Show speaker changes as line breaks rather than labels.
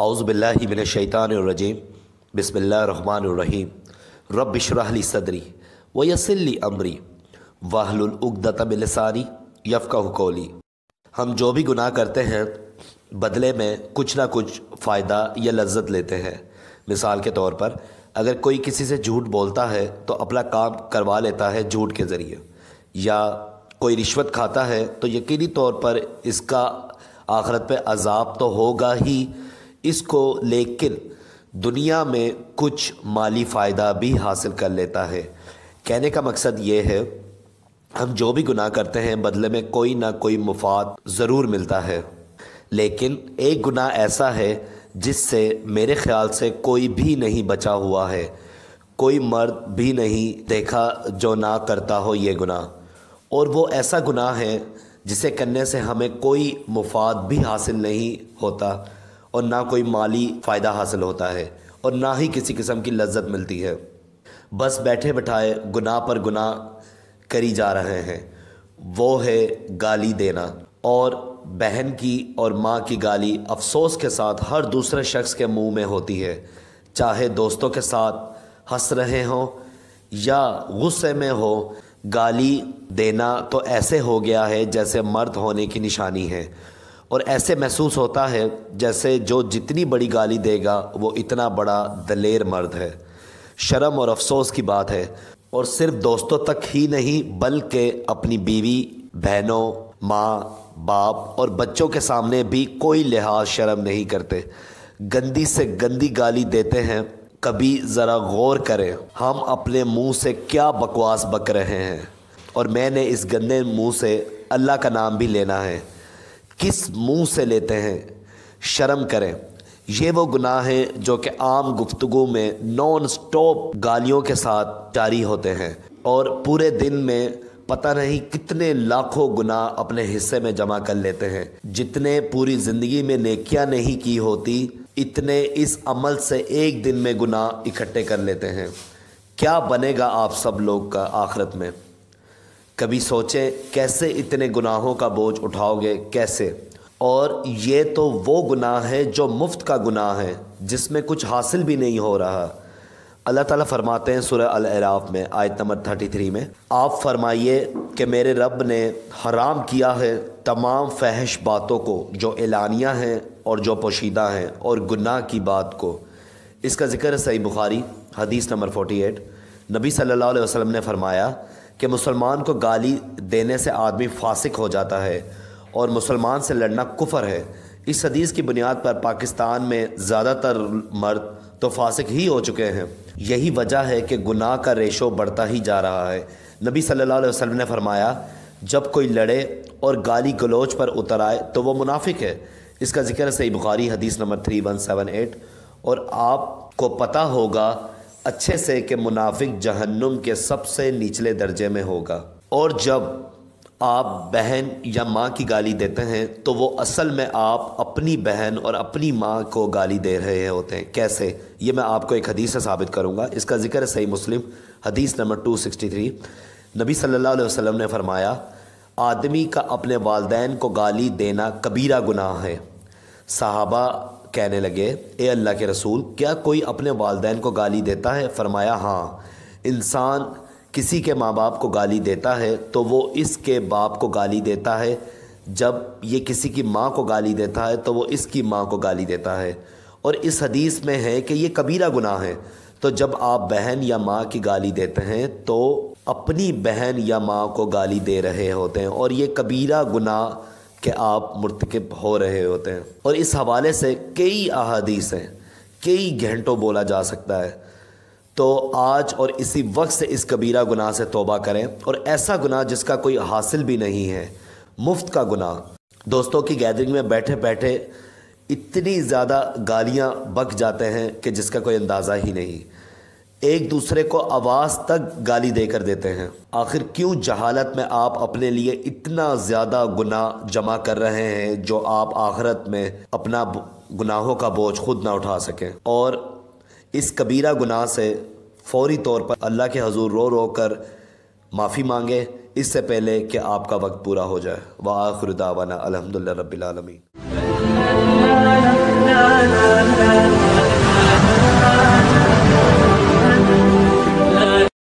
आउज़बिल्लिमिनशैतानरजीम बसमीम रब शराहली सदरी व वसली अमरी वाहलुलगदतमिलसानी यफ़ा कौली हम जो भी गुनाह करते हैं बदले में कुछ ना कुछ फ़ायदा या लज्जत लेते हैं मिसाल के तौर पर अगर कोई किसी से झूठ बोलता है तो अपना काम करवा लेता है झूठ के ज़रिए या कोई रिश्वत खाता है तो यकीनी तौर पर इसका आखरत पे अजाब तो होगा ही इसको लेकिन दुनिया में कुछ माली फ़ायदा भी हासिल कर लेता है कहने का मकसद ये है हम जो भी गुनाह करते हैं बदले में कोई ना कोई मुफाद ज़रूर मिलता है लेकिन एक गुनाह ऐसा है जिससे मेरे ख़्याल से कोई भी नहीं बचा हुआ है कोई मर्द भी नहीं देखा जो ना करता हो ये गुनाह और वो ऐसा गुनाह है जिसे करने से हमें कोई मुफाद भी हासिल नहीं होता और ना कोई माली फ़ायदा हासिल होता है और ना ही किसी किस्म की लज्जत मिलती है बस बैठे बैठाए गुनाह पर गुनाह करी जा रहे हैं वो है गाली देना और बहन की और माँ की गाली अफसोस के साथ हर दूसरे शख्स के मुंह में होती है चाहे दोस्तों के साथ हंस रहे हों या गुस्से में हो गाली देना तो ऐसे हो गया है जैसे मर्द होने की निशानी है और ऐसे महसूस होता है जैसे जो जितनी बड़ी गाली देगा वो इतना बड़ा दलेर मर्द है शर्म और अफसोस की बात है और सिर्फ दोस्तों तक ही नहीं बल्कि अपनी बीवी बहनों माँ बाप और बच्चों के सामने भी कोई लिहाज शर्म नहीं करते गंदी से गंदी गाली देते हैं कभी ज़रा गौर करें हम अपने मुंह से क्या बकवास बक रहे हैं और मैंने इस गंदे मुंह से अल्लाह का नाम भी लेना है किस मुंह से लेते हैं शर्म करें ये वो गुनाह हैं जो कि आम गुफ्तु में नॉन स्टॉप गालियों के साथ जारी होते हैं और पूरे दिन में पता नहीं कितने लाखों गुनाह अपने हिस्से में जमा कर लेते हैं जितने पूरी ज़िंदगी में नेकियां नहीं की होती इतने इस अमल से एक दिन में गुनाह इकट्ठे कर लेते हैं क्या बनेगा आप सब लोग का आखिरत में कभी सोचें कैसे इतने गुनाहों का बोझ उठाओगे कैसे और ये तो वो गुनाह है जो मुफ्त का गुनाह है जिसमें कुछ हासिल भी नहीं हो रहा अल्लाह ताला फरमाते हैं सुरह अल अराफ में आयत नंबर थर्टी थ्री में आप फरमाइए कि मेरे रब ने हराम किया है तमाम फहश बातों को जो एलानिया हैं और जो पोशीदा हैं और गुनाह की बात को इसका ज़िक्र सही बुखारी हदीस नंबर एट नबी सल्ला वसलम ने फरमाया कि मुसलमान को गाली देने से आदमी फासिक हो जाता है और मुसलमान से लड़ना कुफर है इस हदीस की बुनियाद पर पाकिस्तान में ज़्यादातर मर्द तो फासिक ही हो चुके हैं यही वजह है कि गुनाह का रेशो बढ़ता ही जा रहा है नबी सल्लल्लाहु अलैहि वसल्लम ने फरमाया जब कोई लड़े और गाली गलोच पर उतर आए तो वह मुनाफिक है इसका जिक्र सही बुखारी हदीस number three one seven eight और आपको पता होगा अच्छे से कि मुनाफिक जहन्नुम के सबसे निचले दर्जे में होगा और जब आप बहन या माँ की गाली देते हैं तो वो असल में आप अपनी बहन और अपनी माँ को गाली दे रहे होते हैं कैसे ये मैं आपको एक हदीस से साबित करूँगा इसका ज़िक्र है सही मुस्लिम हदीस नंबर 263 नबी सल्लल्लाहु अलैहि वसल्लम ने फरमाया आदमी का अपने वालदेन को गाली देना कबीरा गुनाह है साहबा कहने लगे ए अल्लाह के रसूल क्या कोई अपने वालदेन को गाली देता है फरमाया हाँ इंसान किसी के माँ बाप को गाली देता है तो वो इसके बाप को गाली देता है जब ये किसी की माँ को गाली देता है तो वो इसकी माँ को गाली देता है और इस हदीस में है कि ये कबीरा गुनाह है तो जब आप बहन या माँ की गाली देते हैं तो अपनी बहन या माँ को गाली दे रहे होते हैं और ये कबीरा गुनाह कि आप मुर्तकब हो रहे होते हैं और इस हवाले से कई अहादीस हैं कई घंटों बोला जा सकता है तो आज और इसी वक्त से इस कबीरा गुनाह से तोबा करें और ऐसा गुनाह जिसका कोई हासिल भी नहीं है मुफ्त का गुनाह दोस्तों की गैदरिंग में बैठे बैठे इतनी ज़्यादा गालियाँ बक जाते हैं कि जिसका कोई अंदाज़ा ही नहीं एक दूसरे को आवाज़ तक गाली देकर देते हैं आखिर क्यों जहालत में आप अपने लिए इतना ज़्यादा गुना जमा कर रहे हैं जो आप आखिरत में अपना गुनाहों का बोझ खुद ना उठा सकें और इस कबीरा गुनाह से फौरी तौर पर अल्लाह के हजूर रो रो कर माफ़ी मांगे इससे पहले कि आपका वक्त पूरा हो जाए वह आखिर दावाना अलहमदिल्ला रबालमीन